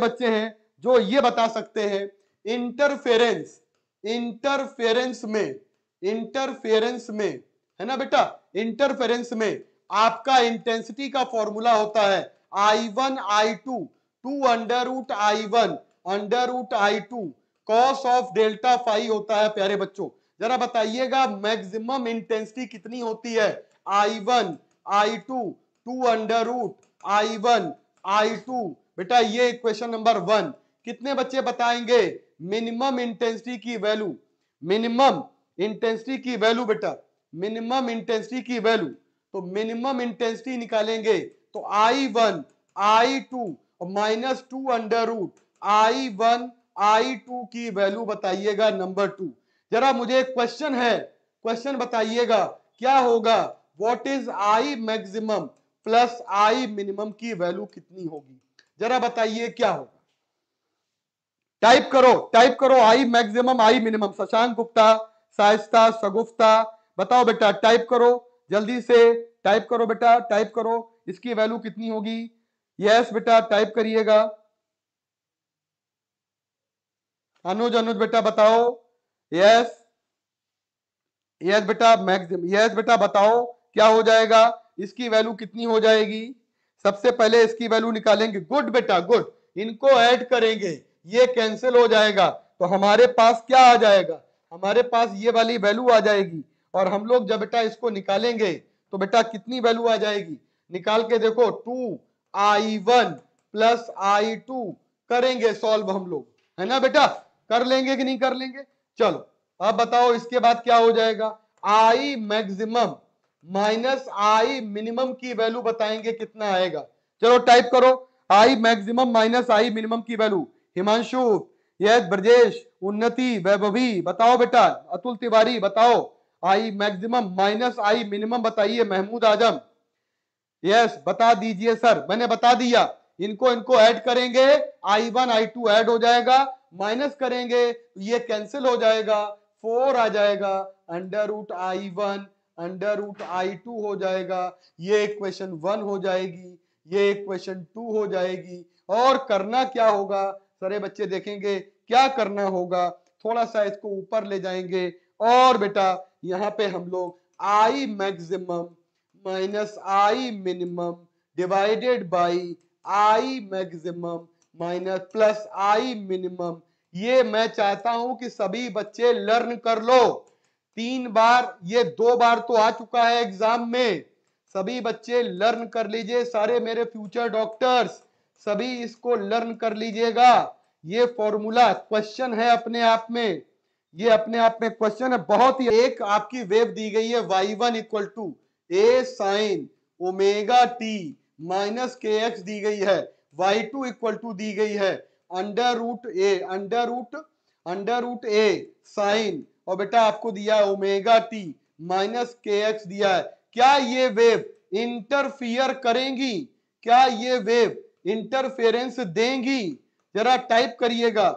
बच्चे हैं जो ये बता सकते हैं इंटरफेरेंस इंटरफेरेंस में इंटरफेरेंस में है ना बेटा इंटरफेरेंस में आपका इंटेंसिटी का फॉर्मूला होता है I one I two two under root I one under root I two cos of delta five होता है प्यारे बच्चों जरा बताइएगा मैक्सिमम इंटेंसिटी कितनी होती है I one I two two under root I one I two बेटा ये क्वेश्चन नंबर वन कितने बच्चे बताएंगे मिनिमम इंटेंसिटी की वैल्यू मिनिमम इंटेंसिटी की वैल्यू बेटा मिनिमम इंटेंसिटी की वैल्यू तो मिनिमम इंटेंसिटी निकालेंगे तो I one I two minus two under root I one I two की वैल्यू बताइएगा नंबर टू जरा मुझे क्वेश्चन है क्वेश्चन बताइएगा क्या होगा what is I maximum plus I minimum की वैल्यू कितनी होगी जरा बताइए क्या होगा टाइप करो टाइप करो I maximum I minimum Shashank Gupta Shaista Shagufta बताओ बेटा टाइप करो जल्दी से टाइप करो बेटा टाइप करो इसकी वैल्यू कितनी होगी यस बेटा टाइप करिएगा अनुज अनुज बेटा बताओ यस यस बेटा मैक्सिमम यस बेटा बताओ क्या हो जाएगा इसकी वैल्यू कितनी हो जाएगी सबसे पहले इसकी वैल्यू निकालेंगे गुड बेटा गुड इनको ऐड करेंगे ये कैंसिल हो जाएगा तो हमारे पास क्या आ जाएगा हमारे पास ये वाली वैल्यू आ जाएगी और हम लोग जब बेटा इसको निकालेंगे तो बेटा कितनी वैल्यू आ जाएगी निकाल के देखो two I one plus I two करेंगे सॉल्व हम लोग है ना बेटा कर लेंगे कि नहीं कर लेंगे चलो अब बताओ इसके बाद क्या हो जाएगा I maximum minus I minimum की वैल्यू बताएंगे कितना आएगा चलो टाइप करो I maximum minus I minimum की वैल्यू हिमांशु यस ब्रजेश उन्नति वैभवी बताओ बेटा अतुल तिवारी बताओ I maximum minus I minimum बताइए महमूद आजम यस बता दीजिए सर मैंने बता दिया इनको इनको ऐड करेंगे I one I two add हो जाएगा माइनस करेंगे तो ये कैंसिल हो जाएगा फोर आ जाएगा under root I one under root I two हो जाएगा ये इक्वेशन वन हो जाएगी ये इक्वेशन टू हो जाएगी और करना क्या होगा सारे बच्चे देखेंगे क्या करना होगा थोड़ा सा इसको ऊपर ले जाएंगे और बेटा यहाँ पे हम लोग I maximum minus I minimum divided by I maximum minus plus I minimum ये मैं चाहता हूं कि सभी बच्चे लर्न कर लो तीन बार ये दो बार तो आ चुका है एग्जाम में सभी बच्चे लर्न कर लीजिए सारे मेरे फ्यूचर डॉक्टर्स सभी इसको लर्न कर लीजिएगा ये फॉर्मूला क्वेश्चन है अपने आप में ये अपने आप में क्वेश्चन है बहुत ही एक आपकी वेव दी गई है Y one equal to A sine omega T minus K X दी गई है वाई टू इक्वल टू दी गई है under root A under root under root A sine और बेटा आपको दिया है omega T minus K X दिया है क्या ये वेव इंटरफियर करेंगी क्या ये वेव इंटरफेरेंस देंगी जरा टाइप करिएगा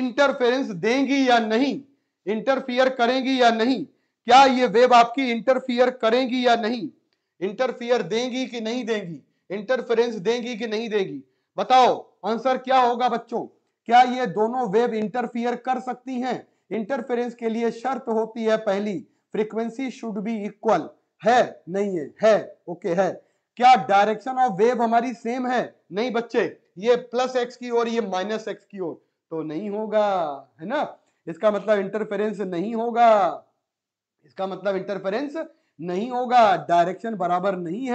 इंटरफेरेंस देंगी या नहीं इंटरफियर करेंगी या नहीं क्या ये वेव आपकी इंटरफियर करेंगी या नहीं इंटरफियर देंगी कि नहीं देंगी इंटरफेरेंस देंगी कि नहीं देंगी बताओ आंसर क्या होगा बच्चों क्या ये दोनों वेव इंटरफियर कर सकती हैं इंटरफेरेंस के लिए शर्त होती है पहली फ्रीक्वेंसी शुड बी इक्वल है नहीं है है ओके है क्या डायरेक्शन ऑफ वेव हमारी सेम है नहीं बच्चे ये प्लस एक्स की ओर ये माइनस एक्स की ओर तो नहीं होगा है ना इसका मतलब इंटरफेरेंस नहीं होगा इसका मतलब इंटरफेरेंस नहीं होगा डायरेक्शन बराबर नहीं है